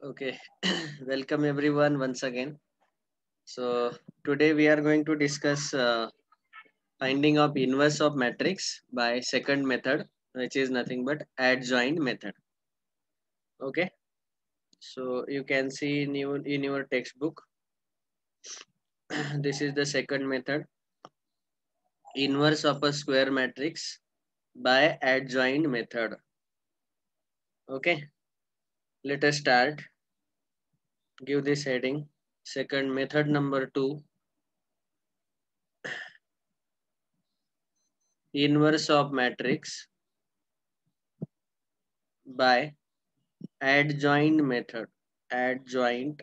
Okay, welcome everyone once again. So today we are going to discuss uh, finding of inverse of matrix by second method, which is nothing but adjoint method. Okay, so you can see in your, in your textbook, this is the second method, inverse of a square matrix by adjoint method. Okay, let us start give this heading second method number 2 inverse of matrix by adjoint method adjoint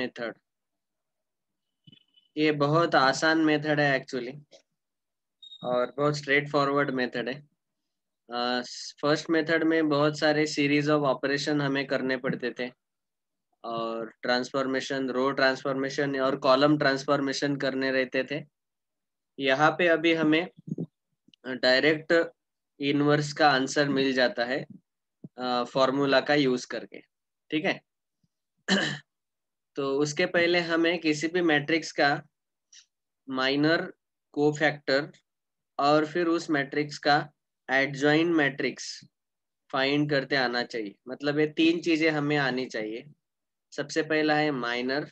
method ये बहुत आसान method है actually और बहुत straightforward method है first uh, method में बहुत सारे सीरीज ऑफ ऑपरेशन हमें करने पड़ते थे और ट्रांसफॉर्मेशन रो ट्रांसफॉर्मेशन और कॉलम ट्रांसफॉर्मेशन करने रहते थे यहाँ पे अभी हमें डायरेक्ट इनवर्स का आंसर मिल जाता है फॉर्मूला का यूज करके ठीक है तो उसके पहले हमें किसी भी मैट्रिक्स का माइनर कोफैक्टर और फिर उस मैट्रिक्स का एडजॉइन मैट्रिक्स फाइंड करते आना चाहिए मतलब ये तीन चीजें हमें आनी चाहिए सबसे पहला है माइनर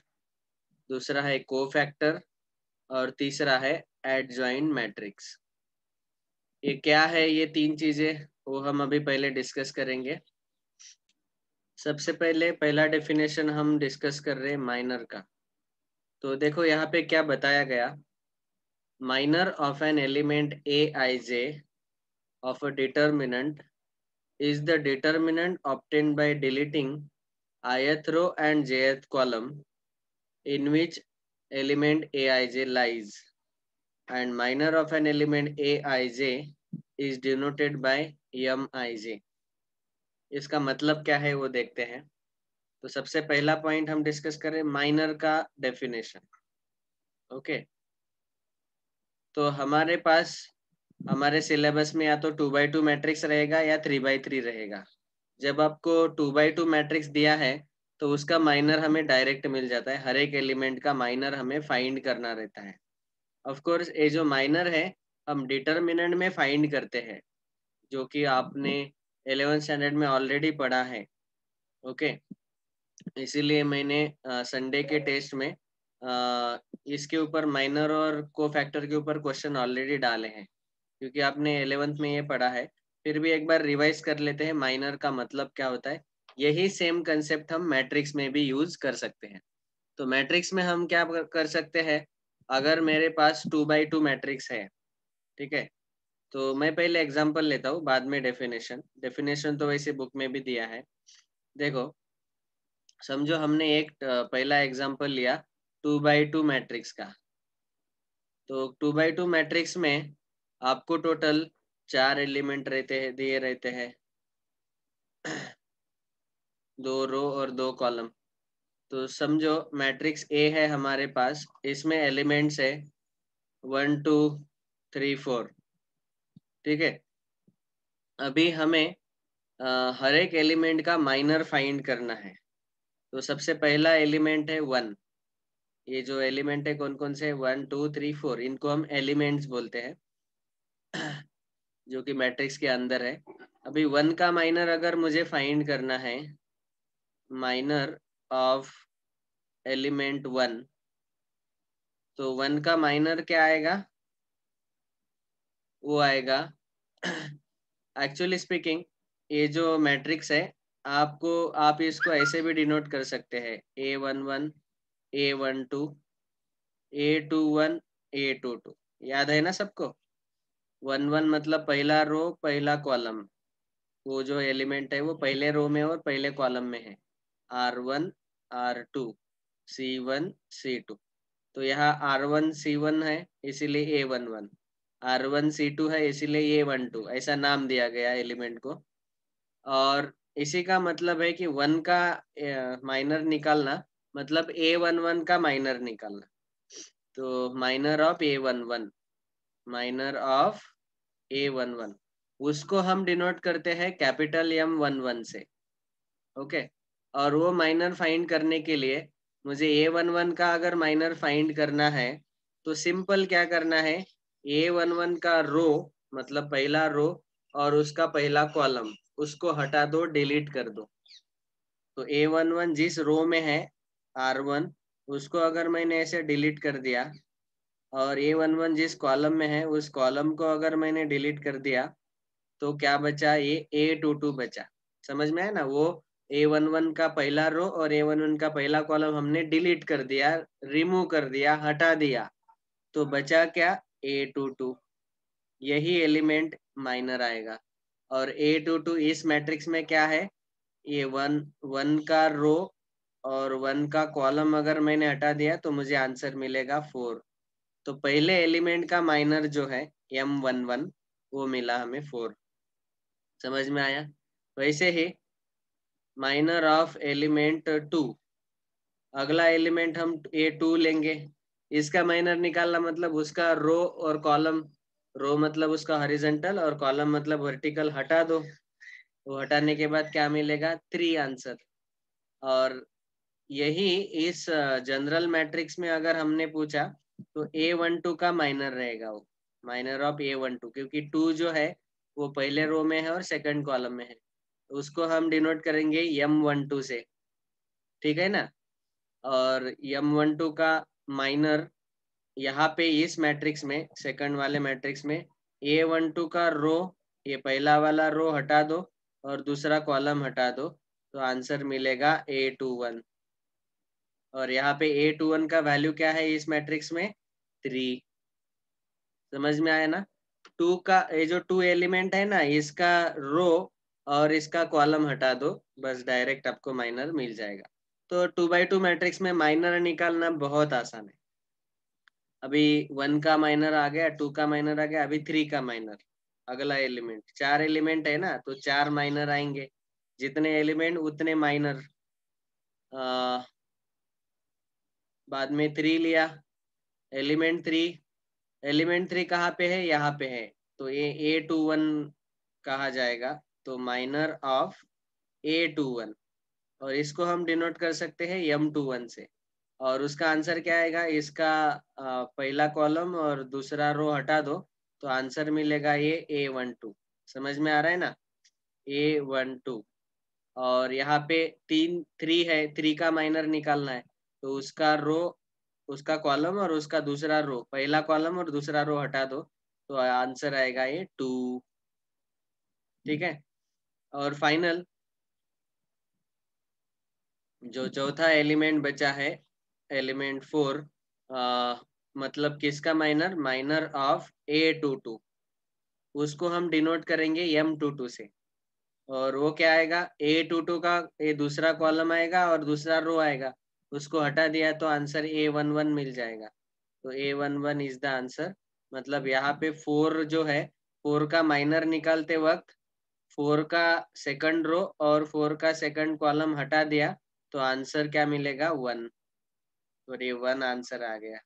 दूसरा है को फैक्टर और तीसरा है एडजॉइन मैट्रिक्स ये क्या है ये तीन चीजें वो हम अभी पहले डिस्कस करेंगे सबसे पहले पहला डेफिनेशन हम डिस्कस कर रहे हैं माइनर का तो देखो यहाँ पे क्या बताया गया minor of an element A I J of a determinant is the determinant obtained by deleting ith row and jth column in which element aij lies and minor of an element aij is denoted by mij. इसका मतलब क्या है वो देखते हैं तो सबसे पहला पॉइंट हम डिस्कस करें माइनर का डेफिनेशन ओके okay. तो हमारे पास हमारे सिलेबस में या तो टू बाई टू मैट्रिक्स रहेगा या थ्री बाई थ्री रहेगा जब आपको टू बाई टू मैट्रिक्स दिया है तो उसका माइनर हमें डायरेक्ट मिल जाता है हर एक एलिमेंट का माइनर हमें फाइंड करना रहता है ऑफ कोर्स ये जो माइनर है हम डिटर्मिनेंट में फाइंड करते हैं जो कि आपने एलेवन स्टैंडर्ड में ऑलरेडी पढ़ा है ओके इसीलिए मैंने संडे के टेस्ट में आ, इसके ऊपर माइनर और को फैक्टर के ऊपर क्वेश्चन ऑलरेडी डाले हैं क्योंकि आपने एलेवेंथ में ये पढ़ा है फिर भी एक बार रिवाइज कर लेते हैं माइनर का मतलब क्या होता है यही सेम कंसेप्ट हम मैट्रिक्स में भी यूज कर सकते हैं तो मैट्रिक्स में हम क्या कर सकते हैं अगर मेरे पास टू बाई टू मैट्रिक्स है ठीक है तो मैं पहले एग्जाम्पल लेता हूँ बाद में डेफिनेशन डेफिनेशन तो वैसे बुक में भी दिया है देखो समझो हमने एक पहला एग्जाम्पल लिया टू बाई टू मैट्रिक्स का तो टू बाई टू मैट्रिक्स में आपको टोटल चार एलिमेंट रहते हैं दिए रहते हैं दो रो और दो कॉलम तो समझो मैट्रिक्स ए है हमारे पास इसमें एलिमेंट्स है वन टू थ्री फोर ठीक है अभी हमें आ, हर एक एलिमेंट का माइनर फाइंड करना है तो सबसे पहला एलिमेंट है वन ये जो एलिमेंट है कौन कौन से वन टू थ्री फोर इनको हम एलिमेंट्स बोलते हैं जो कि मैट्रिक्स के अंदर है अभी वन का माइनर अगर मुझे फाइंड करना है माइनर ऑफ एलिमेंट वन तो वन का माइनर क्या आएगा वो आएगा एक्चुअली स्पीकिंग ये जो मैट्रिक्स है आपको आप इसको ऐसे भी डिनोट कर सकते हैं A one one A one two A two one A two two याद है ना सबको वन वन मतलब पहला रो पहला कॉलम वो जो एलिमेंट है वो पहले रो में और पहले कॉलम में है R one R two C one C two तो यहाँ आर वन सी वन है इसीलिए A one one R one C two है इसीलिए ए वन टू ऐसा नाम दिया गया एलिमेंट को और इसी का मतलब है कि वन का माइनर निकालना मतलब ए वन वन का माइनर निकालना तो minor of A one one minor of A one one उसको हम डिनोट करते हैं कैपिटल एम वन वन से ओके okay? और वो माइनर फाइंड करने के लिए मुझे ए वन वन का अगर माइनर फाइंड करना है तो सिंपल क्या करना है ए वन वन का रो मतलब पहला रो और उसका पहला कॉलम उसको हटा दो डिलीट कर दो तो ए वन वन जिस रो में है आर वन उसको अगर मैंने ऐसे डिलीट कर दिया और ए वन वन जिस कॉलम में है उस कॉलम को अगर मैंने डिलीट कर दिया तो क्या बचा ये ए टू टू बचा समझ में है ना वो ए वन वन का पहला रो और ए वन वन का पहला कॉलम हमने डिलीट कर दिया रिमूव कर दिया हटा दिया तो बचा क्या ए टू टू यही एलिमेंट माइनर आएगा और ए टू टू इस मैट्रिक्स में क्या है ये वन वन का रो और वन का कॉलम अगर मैंने हटा दिया तो मुझे आंसर मिलेगा फोर तो पहले एलिमेंट का माइनर जो है एम वन वन वो मिला हमें फोर समझ में आया वैसे ही माइनर ऑफ एलिमेंट टू अगला एलिमेंट हम ए टू लेंगे इसका माइनर निकालना मतलब उसका रो और कॉलम रो मतलब उसका हरिजेंटल और कॉलम मतलब वर्टिकल हटा दो वो हटाने के बाद क्या मिलेगा थ्री आंसर और यही इस जनरल uh, मैट्रिक्स में अगर हमने पूछा तो ए वन टू का माइनर रहेगा वो minor of A one two क्योंकि टू जो है वो पहले रो में है और सेकंड कॉलम में है तो उसको हम डिनोट करेंगे यम वन टू से ठीक है ना और यम वन टू का माइनर यहाँ पे इस मैट्रिक्स में सेकंड वाले मैट्रिक्स में ए वन टू का रो ये पहला वाला रो हटा दो और दूसरा कॉलम हटा दो तो आंसर मिलेगा ए टू वन और यहाँ पे ए टू वन का वैल्यू क्या है इस मैट्रिक्स में थ्री समझ में आया ना टू का ये जो टू एलिमेंट है ना इसका रो और इसका कॉलम हटा दो बस डायरेक्ट आपको माइनर मिल जाएगा तो टू बाई टू मैट्रिक्स में माइनर निकालना बहुत आसान है अभी वन का माइनर आ गया टू का माइनर आ गया अभी थ्री का माइनर अगला एलिमेंट चार एलिमेंट है ना तो चार माइनर आएंगे जितने एलिमेंट उतने माइनर बाद में थ्री लिया एलिमेंट थ्री एलिमेंट थ्री कहाँ पे है यहाँ पे है तो ये ए टू वन कहा जाएगा तो minor of A two one और इसको हम डिनोट कर सकते हैं यम टू वन से और उसका आंसर क्या आएगा इसका पहला कॉलम और दूसरा रो हटा दो तो आंसर मिलेगा ये ए वन टू समझ में आ रहा है ना ए वन टू और यहाँ पे तीन थ्री है थ्री का माइनर निकालना है तो उसका रो उसका कॉलम और उसका दूसरा रो पहला कॉलम और दूसरा रो हटा दो तो आंसर आएगा ये टू ठीक है और फाइनल जो चौथा एलिमेंट बचा है एलिमेंट फोर मतलब किसका minor minor of A two two उसको हम डिनोट करेंगे एम टू टू से और वो क्या आएगा ए टू टू का ये दूसरा कॉलम आएगा और दूसरा रो आएगा उसको हटा दिया तो आंसर ए वन वन मिल जाएगा तो A one one is the answer मतलब यहाँ पे फोर जो है फोर का माइनर निकालते वक्त फोर का सेकंड रो और फोर का सेकंड कॉलम हटा दिया तो आंसर क्या मिलेगा वन और ये वन आंसर आ गया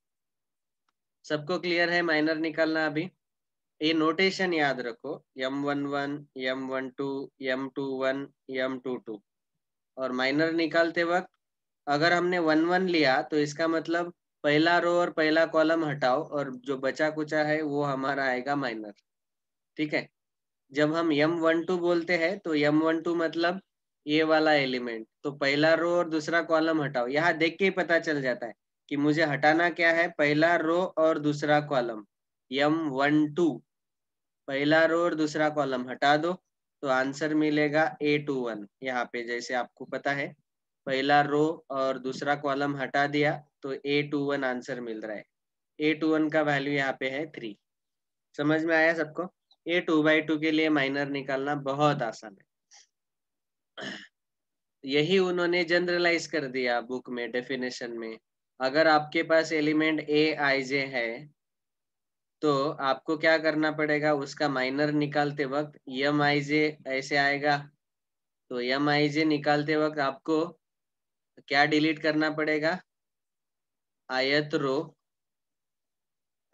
सबको क्लियर है माइनर निकालना अभी ये नोटेशन याद रखो M one one M one two M two one M two two और माइनर निकालते वक्त अगर हमने वन वन लिया तो इसका मतलब पहला रो और पहला कॉलम हटाओ और जो बचा कुचा है वो हमारा आएगा माइनर ठीक है जब हम यम वन टू बोलते हैं तो यम वन टू मतलब ये वाला एलिमेंट तो पहला रो और दूसरा कॉलम हटाओ यहाँ देख के ही पता चल जाता है कि मुझे हटाना क्या है पहला रो और दूसरा कॉलम यम वन टू पहला रो और दूसरा कॉलम हटा दो तो आंसर मिलेगा ए टू वन यहाँ पे जैसे आपको पता है पहला रो और दूसरा कॉलम हटा दिया तो ए टू वन आंसर मिल रहा है ए टू वन का वैल्यू यहाँ पे है थ्री समझ में आया सबको ए टू बाई टू के लिए माइनर निकालना बहुत आसान है यही उन्होंने जनरलाइज कर दिया बुक में डेफिनेशन में अगर आपके पास एलिमेंट ए आई जे है तो आपको क्या करना पड़ेगा उसका माइनर निकालते वक्त यम आई जे ऐसे आएगा तो यम आई जे निकालते वक्त आपको तो क्या डिलीट करना पड़ेगा ith row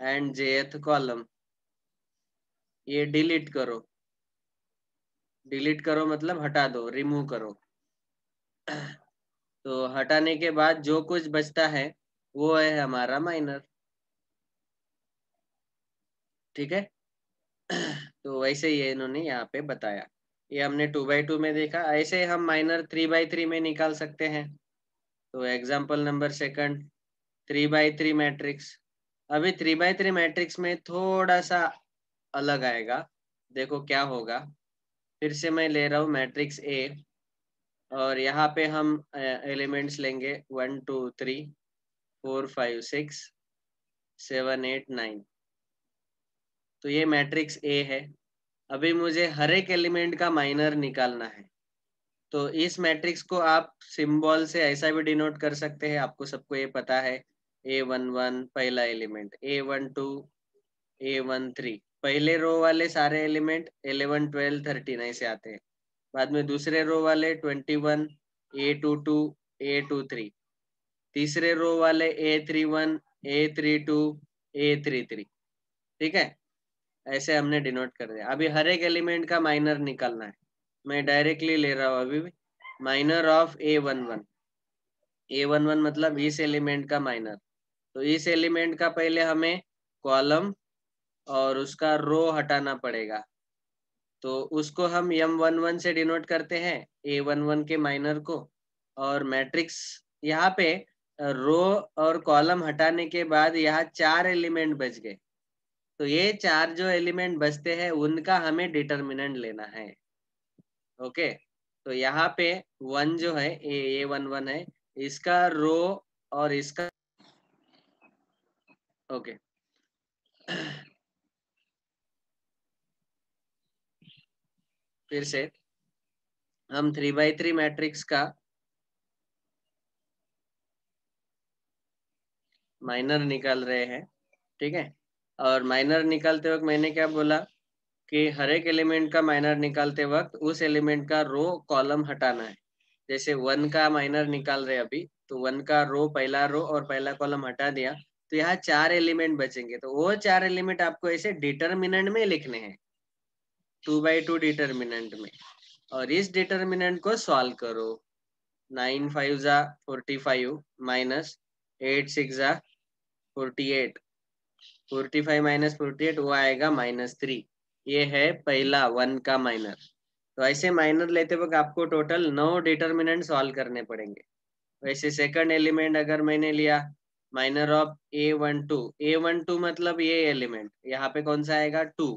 and jth column ये डिलीट करो डिलीट करो मतलब हटा दो रिमूव करो तो हटाने के बाद जो कुछ बचता है वो है हमारा माइनर ठीक है तो वैसे ये इन्होंने यहाँ पे बताया ये हमने टू बाई टू में देखा ऐसे हम माइनर थ्री बाई थ्री में निकाल सकते हैं तो example number second three by three matrix अभी थ्री बाई थ्री मैट्रिक्स में थोड़ा सा अलग आएगा देखो क्या होगा फिर से मैं ले रहा हूँ मैट्रिक्स ए और यहाँ पे हम एलिमेंट्स लेंगे one two three four five six seven eight nine तो ये मैट्रिक्स ए है अभी मुझे हर एक एलिमेंट का माइनर निकालना है तो इस मैट्रिक्स को आप सिंबल से ऐसा भी डिनोट कर सकते हैं आपको सबको ये पता है ए वन वन पहला element A one two A one three पहले रो वाले सारे एलिमेंट एलेवन ट्वेल्व थर्टीन ऐसे आते हैं बाद में दूसरे रो वाले twenty one A two two A two three तीसरे रो वाले A three one A three two A three three ठीक है ऐसे हमने डिनोट कर दिया अभी हर एक एलिमेंट का माइनर निकालना है मैं डायरेक्टली ले रहा हूं अभी भी minor of A one one A one one मतलब इस एलिमेंट का माइनर तो इस एलिमेंट का पहले हमें कॉलम और उसका रो हटाना पड़ेगा तो उसको हम एम वन वन से डिनोट करते हैं ए वन वन के माइनर को और मैट्रिक्स यहाँ पे रो और कॉलम हटाने के बाद यहाँ चार एलिमेंट बच गए तो ये चार जो एलिमेंट बचते हैं उनका हमें डिटर्मिनेंट लेना है ओके तो यहाँ पे वन जो है ए ए वन वन है इसका रो और इसका ओके फिर से हम थ्री बाई थ्री मैट्रिक्स का माइनर निकाल रहे हैं ठीक है और माइनर निकालते वक्त मैंने क्या बोला कि हर एक एलिमेंट का माइनर निकालते वक्त उस एलिमेंट का रो कॉलम हटाना है जैसे वन का माइनर निकाल रहे अभी तो वन का रो पहला रो और पहला कॉलम हटा दिया तो यहाँ चार एलिमेंट बचेंगे तो वो चार एलिमेंट आपको ऐसे डिटर्मिनेंट में लिखने हैं टू बाई टू डिटर्मिनेंट में और इस डिटर्मिनेंट को सॉल्व करो नाइन फाइव जा forty five minus eight six जा forty eight forty five minus forty eight वो आएगा माइनस थ्री ये है पहला वन का माइनर तो ऐसे माइनर लेते वक्त आपको टोटल नौ डिटर्मिनेंट सॉल्व करने पड़ेंगे वैसे सेकंड एलिमेंट अगर मैंने लिया minor of A one two A one two मतलब ये एलिमेंट यहाँ पे कौन सा आएगा टू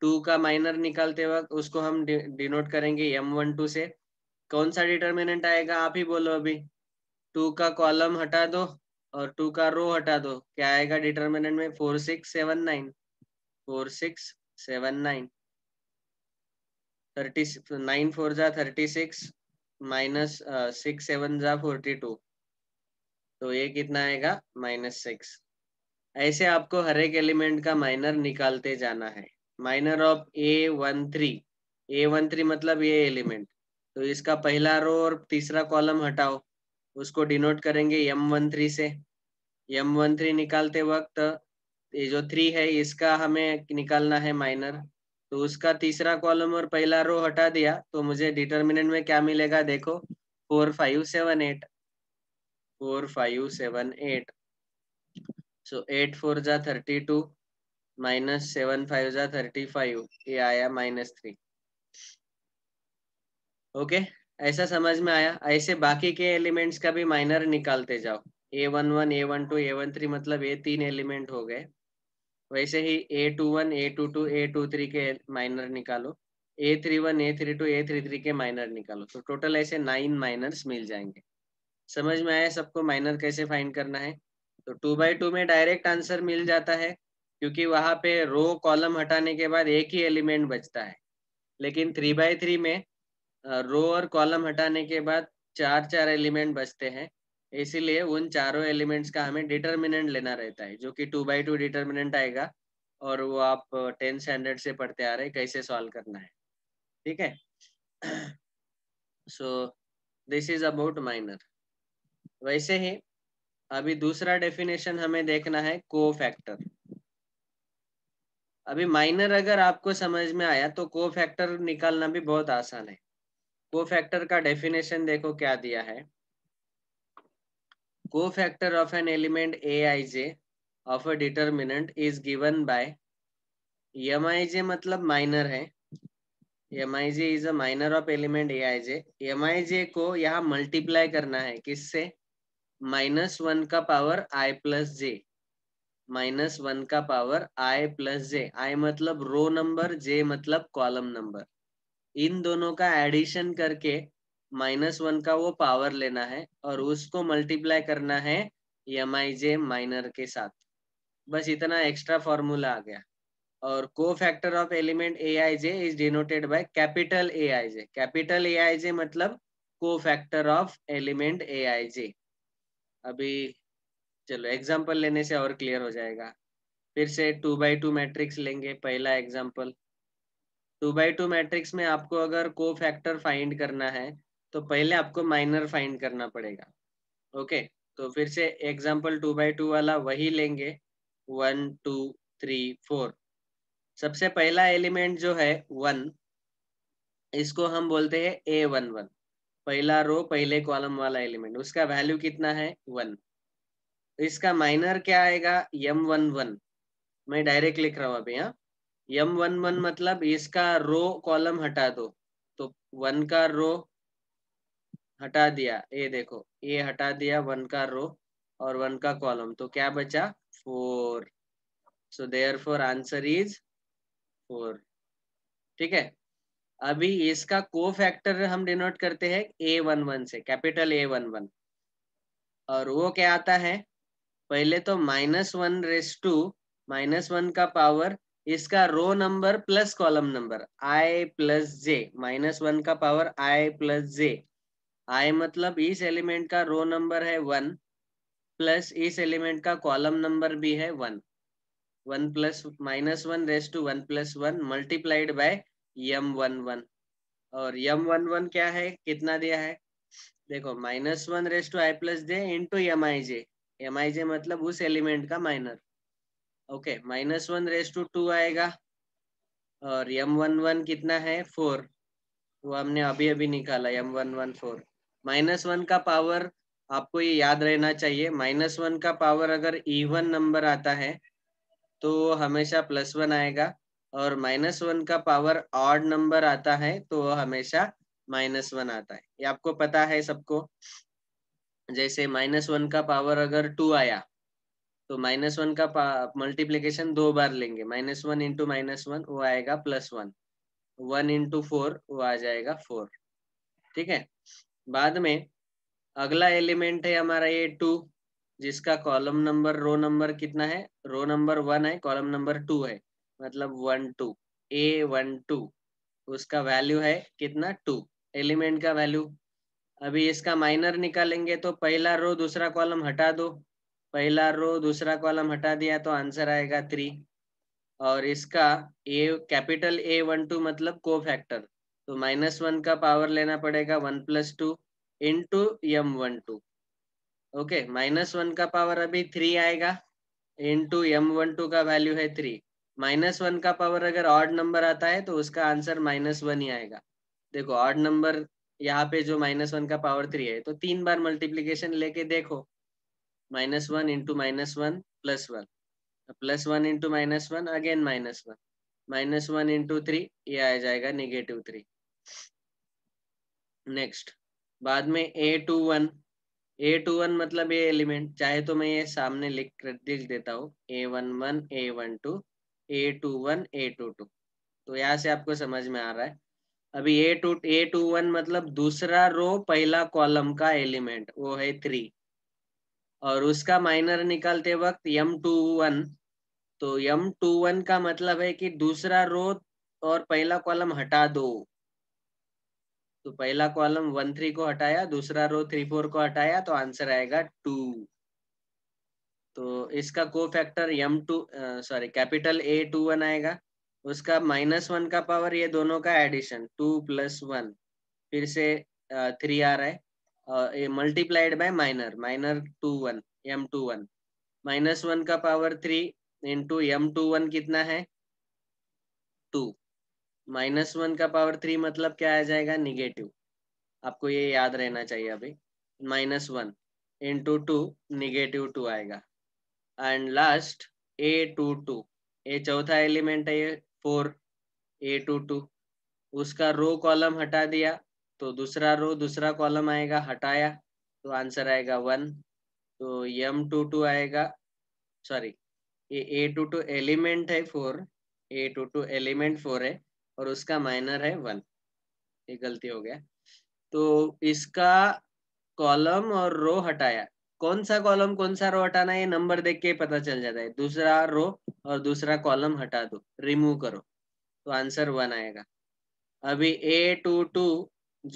टू का माइनर निकालते वक्त उसको हम डिनोट करेंगे एम वन टू से कौन सा डिटर्मिनेंट आएगा आप ही बोलो अभी टू का कॉलम हटा दो और टू का रो हटा दो क्या आएगा डिटर्मिनेंट में four six seven nine four six seven nine thirty nine four जा thirty six minus six seven जा फोर्टी टू तो ये कितना आएगा माइनस सिक्स ऐसे आपको हर एक एलिमेंट का माइनर निकालते जाना है minor of A one three A one three मतलब ये एलिमेंट तो इसका पहला रो और तीसरा कॉलम हटाओ उसको डिनोट करेंगे एम वन थ्री से एम वन थ्री निकालते वक्त ये जो थ्री है इसका हमें निकालना है माइनर तो उसका तीसरा कॉलम और पहला रो हटा दिया तो मुझे डिटर्मिनेंट में क्या मिलेगा देखो four five seven eight four five seven eight so eight four जा thirty two minus seven five जा थर्टी फाइव ये आया माइनस थ्री ओके ऐसा समझ में आया ऐसे बाकी के एलिमेंट्स का भी माइनर निकालते जाओ A one one A one two A one three मतलब ये तीन एलिमेंट हो गए वैसे ही A two one A two two A two three के माइनर निकालो A three one A three two A three three के माइनर निकालो तो टोटल ऐसे नाइन माइनर्स मिल जाएंगे समझ में आया सबको माइनर कैसे फाइंड करना है तो टू बाई टू में डायरेक्ट आंसर मिल जाता है क्योंकि वहां पे रो कॉलम हटाने के बाद एक ही एलिमेंट बचता है लेकिन थ्री बाई थ्री में रो और कॉलम हटाने के बाद चार चार एलिमेंट बचते हैं इसीलिए उन चारों एलिमेंट्स का हमें डिटर्मिनेंट लेना रहता है जो कि टू बाई टू डिटर्मिनेंट आएगा और वो आप टेंथ स्टैंडर्ड से पढ़ते आ रहे कैसे सॉल्व करना है ठीक है so this is about minor वैसे ही अभी दूसरा डेफिनेशन हमें देखना है को फैक्टर अभी माइनर अगर आपको समझ में आया तो को फैक्टर निकालना भी बहुत आसान है को फैक्टर का डेफिनेशन देखो क्या दिया है cofactor of an element aij of a determinant is given by mij मतलब माइनर है mij is a minor of element aij mij को यहाँ मल्टीप्लाई करना है किससे माइनस वन का power I plus J minus one का power I plus J I मतलब रो नंबर जे मतलब कॉलम नंबर इन दोनों का एडिशन करके माइनस वन का वो पावर लेना है और उसको मल्टीप्लाई करना है एम आई जे माइनर के साथ बस इतना एक्स्ट्रा फॉर्मूला आ गया और cofactor of element A I J is denoted by capital A I J capital A I J मतलब cofactor of element A I J अभी चलो example लेने से और क्लियर हो जाएगा फिर से टू बाई टू मैट्रिक्स लेंगे पहला example two by two matrix में आपको अगर को फैक्टर फाइंड करना है तो पहले आपको माइनर फाइंड करना पड़ेगा ओके तो फिर से एग्जाम्पल टू बाई टू वाला वही लेंगे वन टू थ्री फोर सबसे पहला एलिमेंट जो है वन इसको हम बोलते हैं ए वन वन पहला रो पहले कॉलम वाला एलिमेंट उसका वैल्यू कितना है वन इसका माइनर क्या आएगा यम वन वन मैं डायरेक्ट लिख रहा हूं अभी यहाँ यम वन वन मतलब इसका रो कॉलम हटा दो तो वन का रो हटा दिया ए देखो ए हटा दिया वन का रो और वन का कॉलम तो क्या बचा four so there four answer is four ठीक है अभी इसका को फैक्टर हम डिनोट करते हैं ए वन वन से कैपिटल ए वन वन और वो क्या आता है पहले तो minus one raise to minus one का पावर इसका row number plus column number I plus J minus one का power I plus J I मतलब इस एलिमेंट का रो नंबर है वन प्लस इस एलिमेंट का कॉलम नंबर भी है one one plus minus one raise to one plus one multiplied by M one one और यम वन वन क्या है कितना दिया है देखो minus one raise to I plus J into M I J M I J मतलब उस element का minor okay minus one raise to two आएगा और यम वन वन कितना है फोर वो हमने अभी अभी निकाला M one one four minus one का पावर आपको ये याद रहना चाहिए माइनस वन का पावर अगर इवन नंबर आता है तो हमेशा प्लस वन आएगा और माइनस वन का पावर ऑड नंबर आता है तो हमेशा माइनस वन आता है ये आपको पता है सबको जैसे माइनस वन का पावर अगर टू आया तो माइनस वन का मल्टीप्लीकेशन दो बार लेंगे minus one into minus one वो आएगा plus one one into four वो आ जाएगा फोर ठीक है बाद में अगला एलिमेंट है हमारा ये टू जिसका कॉलम नंबर रो नंबर कितना है रो नंबर वन है कॉलम नंबर टू है मतलब one two A one two उसका वैल्यू है कितना टू एलिमेंट का वैल्यू अभी इसका माइनर निकालेंगे तो पहला रो दूसरा कॉलम हटा दो पहला रो दूसरा कॉलम हटा दिया तो आंसर आएगा थ्री और इसका A capital A one two मतलब को फैक्टर तो माइनस वन का पावर लेना पड़ेगा one plus two into M one two okay minus one का पावर अभी थ्री आएगा इंटू यम वन टू का वैल्यू है थ्री माइनस वन का पावर अगर ऑड नंबर आता है तो उसका आंसर माइनस वन ही आएगा देखो ऑड नंबर यहाँ पे जो माइनस वन का पावर थ्री है तो तीन बार मल्टीप्लीकेशन लेके देखो minus one into minus one plus one plus one into minus one again minus one minus one into three ये आ जाएगा निगेटिव थ्री नेक्स्ट बाद में A two one A two one मतलब ये एलिमेंट चाहे तो मैं ये सामने लिख लिख देता हूँ A one one A one two A two one A two two तो यहाँ से आपको समझ में आ रहा है अभी A two A two one मतलब दूसरा रो पहला कॉलम का एलिमेंट वो है थ्री और उसका माइनर निकालते वक्त यम टू वन तो यम टू वन का मतलब है कि दूसरा रो और पहला कॉलम हटा दो तो पहला कॉलम वन थ्री को हटाया दूसरा रो थ्री फोर को हटाया तो आंसर आएगा टू तो इसका cofactor M two sorry capital A two one आएगा उसका माइनस वन का पावर ये दोनों का एडिशन टू प्लस वन फिर से थ्री आ रहा है और ये multiplied by minor minor two one M two one minus one का power three into M two one कितना है टू माइनस वन का पावर थ्री मतलब क्या आ जाएगा निगेटिव आपको ये याद रहना चाहिए अभी minus one into two negative two आएगा and last A two two ये चौथा एलिमेंट है ये फोर ए टू टू उसका रो कॉलम हटा दिया तो दूसरा रो दूसरा कॉलम आएगा हटाया तो आंसर आएगा वन तो यम टू टू आएगा सॉरी ये ए टू टू एलिमेंट है four A two two element four है और उसका माइनर है वन ये गलती हो गया तो इसका कॉलम और रो हटाया कौन सा कॉलम कौन सा रो हटाना है नंबर देख के पता चल जाता है दूसरा रो और दूसरा कॉलम हटा दो रिमूव करो तो आंसर वन आएगा अभी ए टू टू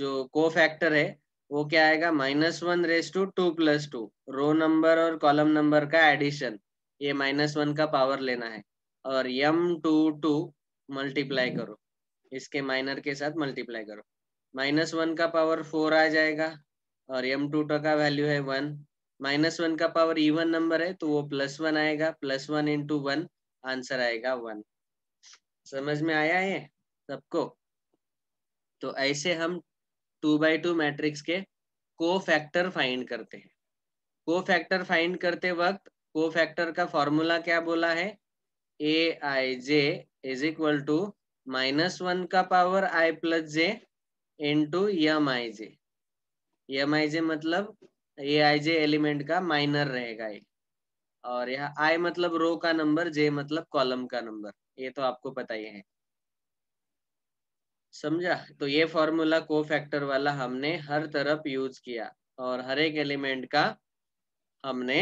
जो को फैक्टर है वो क्या आएगा minus one raise to two plus two row number और कॉलम नंबर का एडिशन ये माइनस वन का पावर लेना है और यम टू टू मल्टीप्लाई करो इसके माइनर के साथ मल्टीप्लाई करो माइनस वन का पावर फोर आ जाएगा और एम टू का वैल्यू है वन माइनस वन का पावर इवन नंबर है तो वो प्लस वन आएगा plus one into one answer आएगा वन समझ में आया है सबको तो ऐसे हम टू बाई टू मैट्रिक्स के को फैक्टर फाइंड करते हैं को फैक्टर फाइंड करते वक्त को फैक्टर का फॉर्मूला क्या बोला है A I J is equal to minus one का power I plus J into M I J M I J मतलब ए आई जे एलिमेंट का माइनर रहेगा एक और यह आई मतलब रो का नंबर जे मतलब कॉलम का नंबर ये तो आपको पता ही है समझा तो ये फॉर्मूला को फैक्टर वाला हमने हर तरफ यूज किया और हर एक एलिमेंट का हमने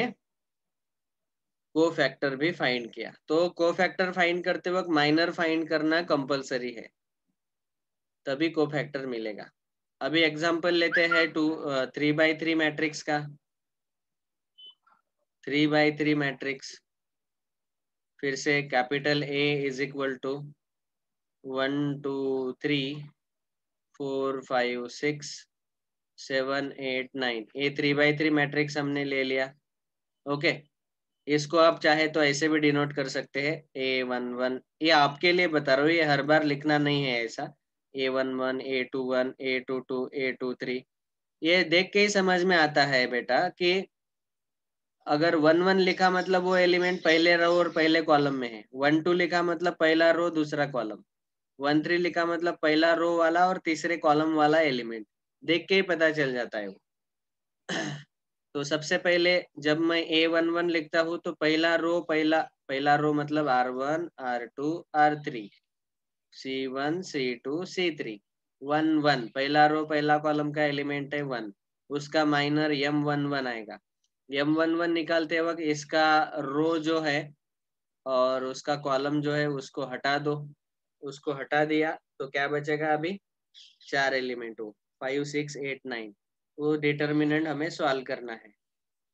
को फैक्टर भी फाइंड किया तो को फैक्टर फाइंड करते वक्त माइनर फाइंड करना कंपलसरी है तभी को फैक्टर मिलेगा अभी एग्जांपल लेते हैं two three by three matrix का थ्री बाई थ्री मैट्रिक्स फिर से capital A is equal to one two three four five six seven eight nine A three by three matrix हमने ले लिया ओके okay. इसको आप चाहे तो ऐसे भी डिनोट कर सकते हैं ए वन वन ये आपके लिए बता रहा हूँ ये हर बार लिखना नहीं है ऐसा A one one A two one A two two A two three ये देख के ही समझ में आता है बेटा कि अगर वन वन लिखा मतलब वो एलिमेंट पहले रो और पहले कॉलम में है वन टू लिखा मतलब पहला रो दूसरा कॉलम वन थ्री लिखा मतलब पहला रो वाला और तीसरे कॉलम वाला एलिमेंट देख के ही पता चल जाता है वो तो सबसे पहले जब मैं ए वन वन लिखता हूं तो पहला रो पहला पहला रो मतलब R one R two R three C one C two C three one one पहला रो पहला कॉलम का एलिमेंट है वन उसका माइनर एम वन वन आएगा एम वन वन निकालते वक्त इसका रो जो है और उसका कॉलम जो है उसको हटा दो उसको हटा दिया तो क्या बचेगा अभी चार एलिमेंट हो फाइव सिक्स एट नाइन वो डिटर्मिनेंट हमें सॉल्व करना है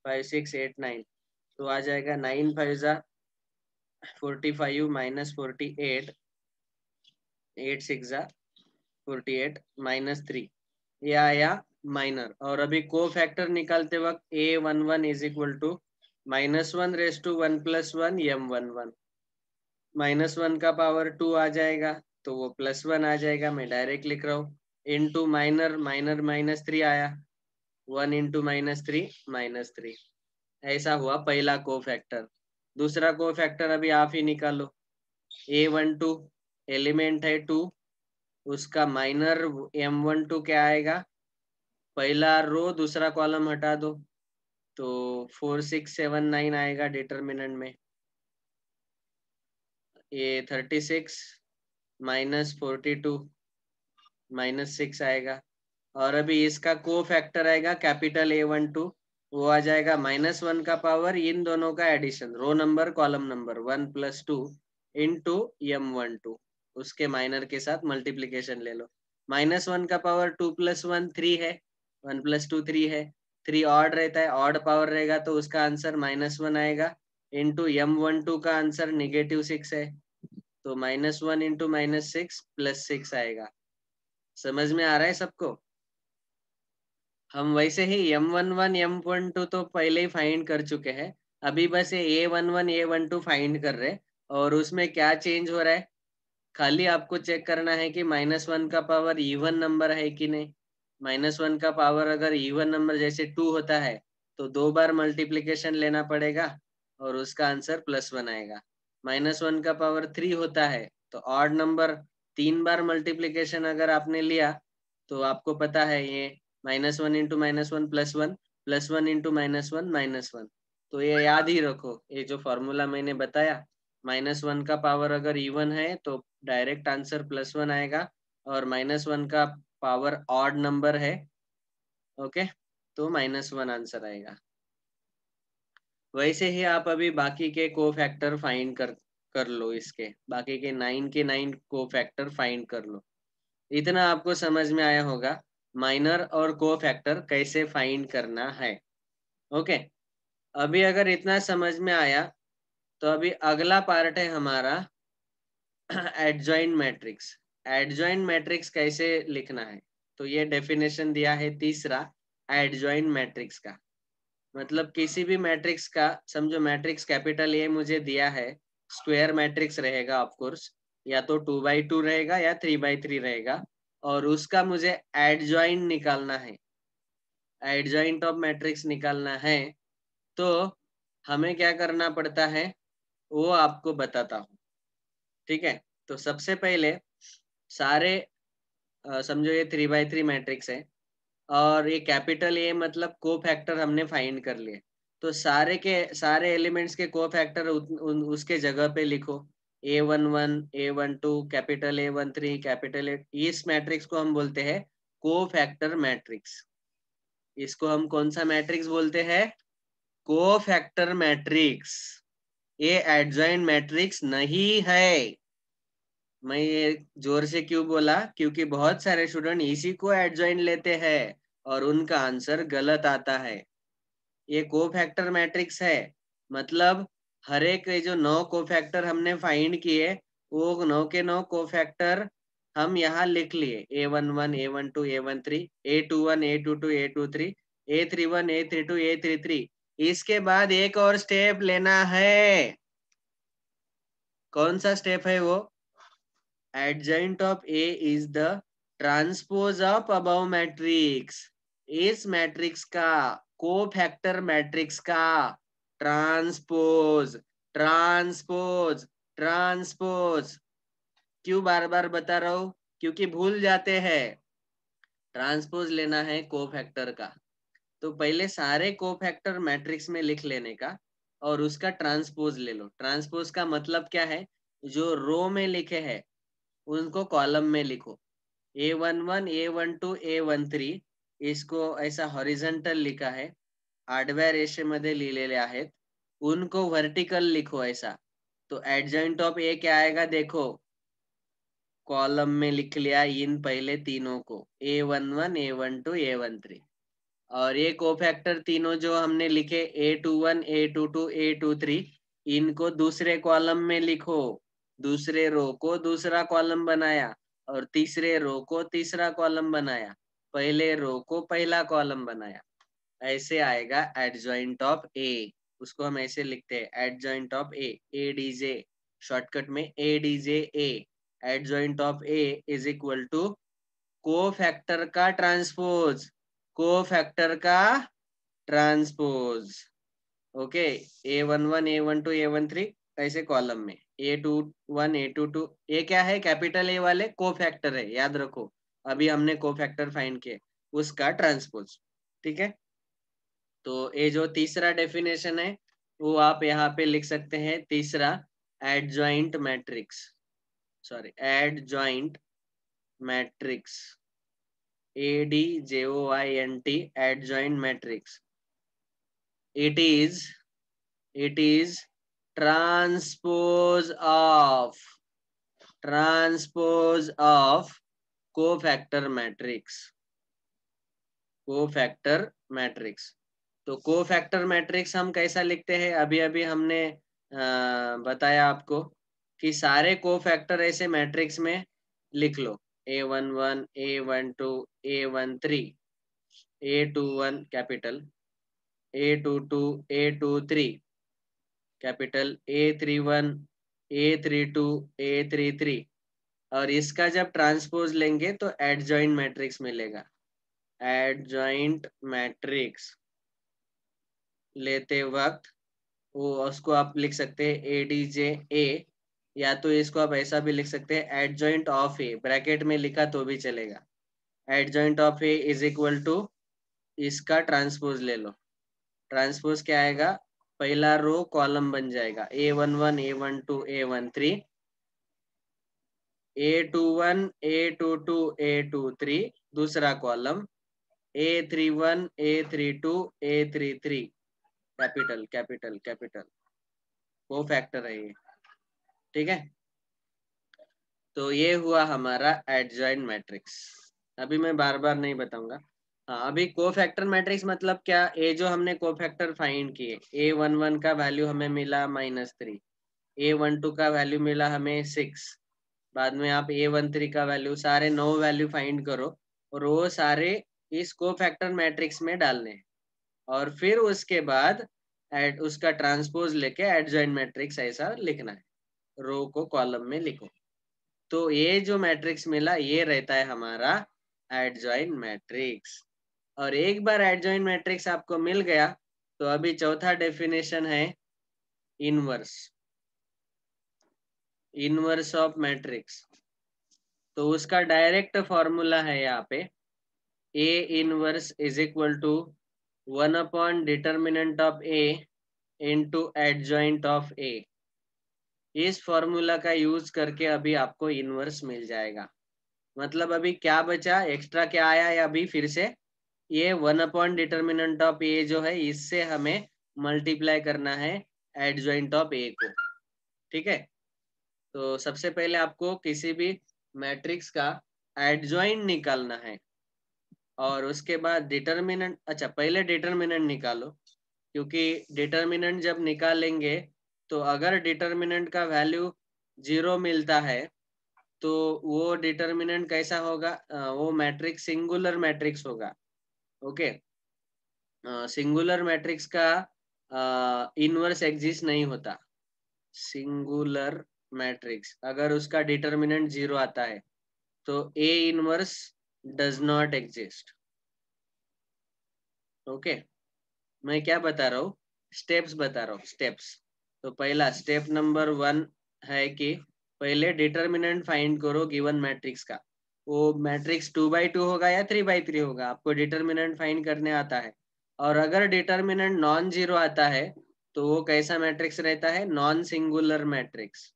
फाइव सिक्स एट नाइन तो आ जाएगा नाइन फाइव ज़ा forty five minus forty eight eight six ज़ा फोर्टी एट माइनस थ्री ये आया माइनर और अभी को फैक्टर निकालते वक्त A one one is equal to minus one raise to one plus one M one one minus one का power two आ जाएगा तो वो प्लस वन आ जाएगा मैं डायरेक्ट लिख रहा हूँ into minor minor minus three आया one into minus three minus three ऐसा हुआ पहला को फैक्टर दूसरा को फैक्टर अभी आप ही निकालो ए वन टू एलिमेंट है टू उसका माइनर एम वन टू क्या आएगा पहला रो दूसरा कॉलम हटा दो तो फोर सिक्स सेवन नाइन आएगा डिटर्मिनेंट में ए thirty six minus forty two minus six आएगा और अभी इसका को फैक्टर आएगा कैपिटल ए वन टू वो आ जाएगा माइनस वन का पावर इन दोनों का addition row number column number one plus two into M one two उसके माइनर के साथ मल्टीप्लीकेशन ले लो माइनस वन का power two plus one three है वन प्लस टू थ्री है थ्री ऑड रहता है ऑड पावर रहेगा तो उसका आंसर माइनस वन आएगा इंटू एम वन टू का आंसर निगेटिव सिक्स है तो minus one into minus six plus six आएगा समझ में आ रहा है सबको हम वैसे ही M one one M one two तो पहले ही फाइंड कर चुके हैं अभी बस A one one A one two find कर रहे और उसमें क्या चेंज हो रहा है खाली आपको चेक करना है कि माइनस वन का पावर इवन नंबर है कि नहीं माइनस वन का पावर अगर इवन नंबर जैसे टू होता है तो दो बार मल्टीप्लीकेशन लेना पड़ेगा और उसका आंसर प्लस वन आएगा माइनस वन का पावर थ्री होता है तो ऑड नंबर तीन बार मल्टीप्लीकेशन अगर आपने लिया तो आपको पता है ये minus one into minus one plus one plus one into minus one minus one तो ये याद ही रखो ये जो फॉर्मूला मैंने बताया माइनस वन का पावर अगर इवन है तो डायरेक्ट आंसर प्लस वन आएगा और माइनस वन का पावर ऑड नंबर है ओके तो माइनस वन आंसर आएगा वैसे ही आप अभी बाकी के को फैक्टर फाइंड कर कर लो इसके बाकी के नाइन के नाइन को फैक्टर फाइंड कर लो इतना आपको समझ में आया होगा माइनर और को फैक्टर कैसे फाइंड करना है ओके अभी अगर इतना समझ में आया तो अभी अगला पार्ट है हमारा एडजॉइंट मैट्रिक्स एडजॉइंट मैट्रिक्स कैसे लिखना है तो ये डेफिनेशन दिया है तीसरा एडजॉइंट मैट्रिक्स का मतलब किसी भी मैट्रिक्स का समझो मैट्रिक्स कैपिटल ए मुझे दिया है स्क्वायर मैट्रिक्स रहेगा ऑफकोर्स या तो टू बाई टू रहेगा या थ्री बाई थ्री रहेगा और उसका मुझे ज्वाइंट निकालना है ज्वाइंट ऑफ मैट्रिक्स निकालना है तो हमें क्या करना पड़ता है वो आपको बताता हूँ ठीक है तो सबसे पहले सारे समझो ये थ्री बाई थ्री मैट्रिक्स है और ये कैपिटल ए मतलब को फैक्टर हमने फाइंड कर लिए तो सारे के सारे एलिमेंट्स के को फैक्टर उसके जगह पे लिखो A one one A one two capital A one three capital A इस मैट्रिक्स को हम बोलते हैं को फैक्टर मैट्रिक्स इसको हम कौन सा मैट्रिक्स बोलते हैं को फैक्टर मैट्रिक्स ये एडजॉइंट मैट्रिक्स नहीं है मैं ये जोर से क्यों बोला क्योंकि बहुत सारे स्टूडेंट इसी को एडजॉइंट लेते हैं और उनका आंसर गलत आता है ये को फैक्टर मैट्रिक्स है मतलब हर एक जो नौ फैक्टर हमने फाइंड किए वो नौ के नौ को फैक्टर हम यहाँ लिख लिए A one one A one two A one three A two one A two two A two three A three one A three two A three three इसके बाद एक और स्टेप लेना है कौन सा स्टेप है वो adjoint of A is the transpose of अब मैट्रिक्स इस मैट्रिक्स का को फैक्टर मैट्रिक्स का ट्रांसपोज ट्रांसपोज ट्रांसपोज क्यों बार बार बता रहा हूं क्योंकि भूल जाते हैं ट्रांसपोज लेना है को फैक्टर का तो पहले सारे को फैक्टर मैट्रिक्स में लिख लेने का और उसका ट्रांसपोज ले लो ट्रांसपोज का मतलब क्या है जो रो में लिखे हैं उनको कॉलम में लिखो A one one A one two A one three इसको ऐसा हॉरिजेंटल लिखा है आडव्या रेषेमध्ये लिहिलेले आहेत उनको वर्टिकल लिखो ऐसा तो एडजॉइंट ऑफ ए क्या आएगा देखो कॉलम में लिख लिया इन पहले तीनों को A one one A one two A one three और ये को फैक्टर तीनों जो हमने लिखे A two one A two two A two three इनको दूसरे कॉलम में लिखो दूसरे रो को दूसरा कॉलम बनाया और तीसरे रो को तीसरा कॉलम बनाया पहले रो को पहला कॉलम बनाया ऐसे आएगा एट ज्वाइंट ऑफ ए उसको हम ऐसे लिखते हैं adjoint of A A D J shortcut में A D J adjoint of A is equal to cofactor का ट्रांसपोज को फैक्टर का transpose okay A one one A one two A one three ऐसे column में A two one A two two A क्या है capital A वाले को cofactor है याद रखो अभी हमने को फैक्टर फाइंड किए उसका ट्रांसपोज ठीक है तो ये जो तीसरा डेफिनेशन है वो आप यहाँ पे लिख सकते हैं तीसरा adjoint matrix sorry adjoint matrix A D J O I N T adjoint matrix it is it is transpose of transpose of cofactor matrix cofactor matrix तो cofactor matrix हम कैसा लिखते हैं अभी अभी हमने आ, बताया आपको कि सारे को फैक्टर ऐसे मैट्रिक्स में लिख लो A one one A one two A one three A two one capital A two two A two three capital A three one A three two A three three और इसका जब transpose लेंगे तो adjoint matrix मिलेगा adjoint matrix लेते वक्त वो उसको आप लिख सकते हैं ए डी जे ए या तो इसको आप ऐसा भी लिख सकते हैं adjoint of A bracket में लिखा तो भी चलेगा adjoint of A is equal to इसका ट्रांसपोज ले लो ट्रांसपोज क्या आएगा पहला रो कॉलम बन जाएगा A one one A one two A one three A two one A two two A two three दूसरा column A three one A three two A three three capital capital capital cofactor है ये ठीक है तो ये हुआ हमारा adjoint matrix अभी मैं बार बार नहीं बताऊंगा हाँ अभी को फैक्टर मैट्रिक्स मतलब क्या ए जो हमने को फैक्टर फाइंड किए ए वन वन का वैल्यू हमें मिला minus three A one two का वैल्यू मिला हमें सिक्स बाद में आप ए वन थ्री का वैल्यू सारे नौ वैल्यू फाइंड करो और वो सारे इस को फैक्टर मैट्रिक्स में डालने हैं और फिर उसके बाद एड उसका ट्रांसपोज लेके एडजॉइंट मैट्रिक्स ऐसा लिखना है रो को कॉलम में लिखो तो ये जो मैट्रिक्स मिला ये रहता है हमारा एडजॉइंट मैट्रिक्स और एक बार एडजॉइंट मैट्रिक्स आपको मिल गया तो अभी चौथा डेफिनेशन है इनवर्स इनवर्स ऑफ मैट्रिक्स तो उसका डायरेक्ट फॉर्मूला है यहाँ पे A inverse is equal to one upon determinant of A into adjoint of A इस फॉर्मूला का यूज करके अभी आपको इनवर्स मिल जाएगा मतलब अभी क्या बचा एक्स्ट्रा क्या आया है अभी फिर से ये one upon determinant of A जो है इससे हमें मल्टीप्लाई करना है एडजॉइंट ऑफ ए को ठीक है तो सबसे पहले आपको किसी भी मैट्रिक्स का एडजॉइंट निकालना है और उसके बाद डिटर्मिनेंट अच्छा पहले डिटर्मिनेंट निकालो क्योंकि डिटर्मिनेंट जब निकालेंगे तो अगर डिटर्मिनेंट का वैल्यू जीरो मिलता है तो वो डिटर्मिनेंट कैसा होगा वो मैट्रिक्स सिंगुलर मैट्रिक्स होगा ओके सिंगुलर मैट्रिक्स का इनवर्स एग्जिस्ट नहीं होता सिंगुलर मैट्रिक्स अगर उसका डिटर्मिनेंट जीरो आता है तो A inverse does not exist okay मैं क्या बता रहा हूँ स्टेप्स बता रहा हूँ स्टेप्स तो पहला स्टेप नंबर वन है कि पहले डिटर्मिनेंट फाइंड करो गिवन मैट्रिक्स का वो मैट्रिक्स टू बाई टू होगा या थ्री बाई थ्री होगा आपको डिटर्मिनेंट फाइंड करने आता है और अगर डिटर्मिनेंट नॉन जीरो आता है तो वो कैसा मैट्रिक्स रहता है नॉन सिंगुलर मैट्रिक्स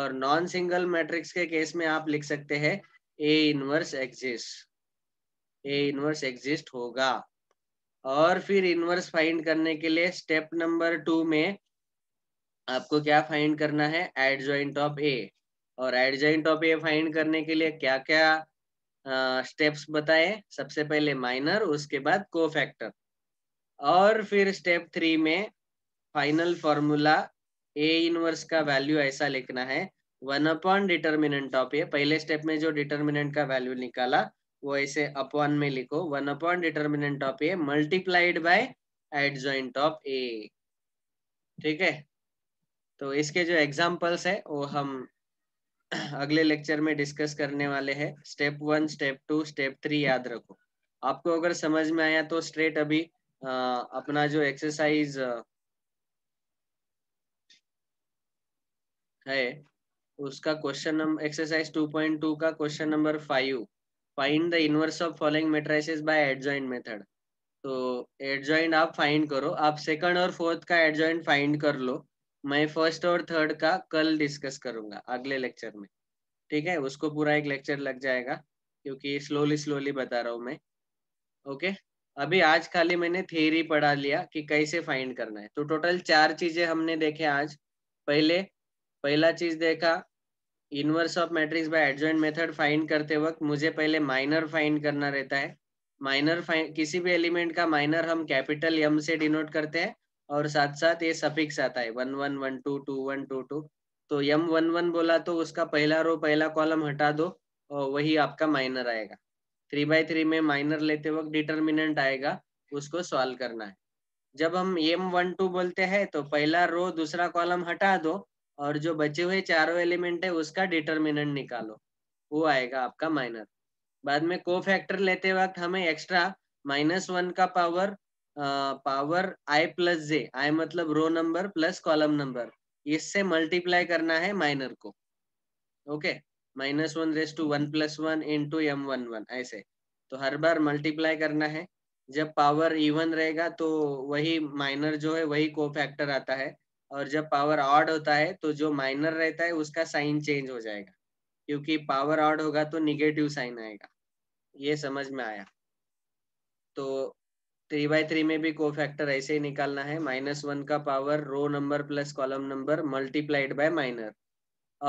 और नॉन सिंगल मैट्रिक्स के केस में आप लिख सकते हैं A inverse exist A inverse exist होगा और फिर इनवर्स फाइंड करने के लिए स्टेप नंबर टू में आपको क्या फाइंड करना है एड ज्वाइंट ऑफ ए और adjoint of A find करने के लिए क्या क्या स्टेप्स बताए सबसे पहले माइनर उसके बाद को फैक्टर और फिर स्टेप थ्री में फाइनल फॉर्मूला ए इनवर्स का वैल्यू ऐसा लिखना है one upon determinant of A पहले स्टेप में जो डिटर्मिनेंट का वैल्यू निकाला वो ऐसे अपॉन में लिखो one upon determinant of A multiplied by adjoint of A ठीक है तो इसके जो एग्जाम्पल्स है वो हम अगले लेक्चर में डिस्कस करने वाले हैं step one step two step three याद रखो आपको अगर समझ में आया तो स्ट्रेट अभी आ, अपना जो एक्सरसाइज है उसका क्वेश्चन नंबर एक्सरसाइज 2.2 का question number five find the inverse of following matrices by adjoint method तो एडजॉइंट आप फाइंड करो आप सेकंड और फोर्थ का एडजॉइंट फाइंड कर लो मैं फर्स्ट और थर्ड का कल डिस्कस करूंगा अगले लेक्चर में ठीक है उसको पूरा एक लेक्चर लग जाएगा क्योंकि स्लोली स्लोली बता रहा हूँ मैं ओके अभी आज खाली मैंने थियरी पढ़ा लिया कि कैसे फाइंड करना है तो टोटल चार चीजें हमने देखे आज पहले पहला चीज देखा inverse of matrix by adjoint method find करते वक्त मुझे पहले माइनर फाइंड करना रहता है माइनर फाइन किसी भी एलिमेंट का माइनर हम कैपिटल एम से डिनोट करते हैं और साथ साथ ये सफिक्स आता है one one one two two one two two तो यम वन वन बोला तो उसका पहला रो पहला कॉलम हटा दो और वही आपका माइनर आएगा थ्री बाय थ्री में माइनर लेते वक्त डिटर्मिनेंट आएगा उसको सॉल्व करना है जब हम एम वन टू बोलते हैं तो पहला रो दूसरा कॉलम हटा दो और जो बचे हुए चारों एलिमेंट है उसका डिटर्मिनेंट निकालो वो आएगा आपका माइनर बाद में को फैक्टर लेते वक्त हमें एक्स्ट्रा माइनस वन का पावर आ, power I plus J I मतलब row number plus column number इससे मल्टीप्लाई करना है माइनर को okay minus one raise to one plus one into M one one ऐसे तो हर बार मल्टीप्लाई करना है जब पावर इवन रहेगा तो वही माइनर जो है वही को फैक्टर आता है और जब पावर ऑड होता है तो जो माइनर रहता है उसका साइन चेंज हो जाएगा क्योंकि पावर ऑड होगा तो निगेटिव साइन आएगा ये समझ में आया तो थ्री बाई थ्री में भी को फैक्टर ऐसे ही निकालना है माइनस वन का power row number plus column number multiplied by minor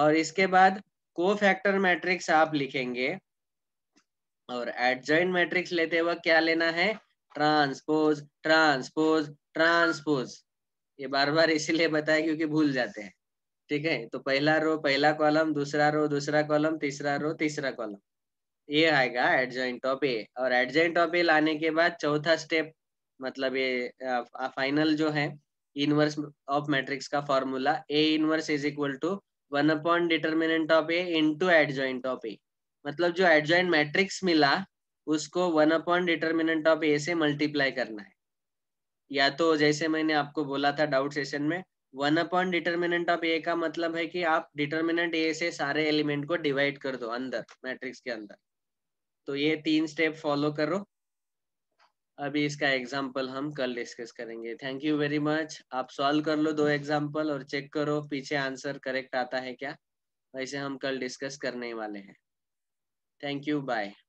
और इसके बाद को फैक्टर मैट्रिक्स आप लिखेंगे और एडजॉइंट मैट्रिक्स लेते वक्त क्या लेना है ट्रांसपोज ट्रांसपोज ट्रांसपोज ये बार बार इसीलिए बताया क्योंकि भूल जाते हैं ठीक है तो पहला रो पहला कॉलम दूसरा रो दूसरा कॉलम तीसरा रो तीसरा कॉलम ये आएगा एडजॉइंट ऑफ ए और एडजॉइंट ऑफ ए लाने के बाद चौथा स्टेप मतलब ये फाइनल जो है इनवर्स ऑफ मैट्रिक्स का formula A inverse is equal to one upon determinant of A into adjoint of A मतलब जो एडजॉइंट मैट्रिक्स मिला उसको one upon determinant of A से मल्टीप्लाई करना है या तो जैसे मैंने आपको बोला था डाउट सेशन में one upon determinant of A का मतलब है कि आप डिटर्मिनेंट ए से सारे एलिमेंट को डिवाइड कर दो अंदर मैट्रिक्स के अंदर तो ये तीन स्टेप फॉलो करो अभी इसका एग्जाम्पल हम कल डिस्कस करेंगे थैंक यू वेरी मच आप सॉल्व कर लो दो एग्जाम्पल और चेक करो पीछे आंसर करेक्ट आता है क्या वैसे हम कल डिस्कस करने वाले हैं थैंक यू बाय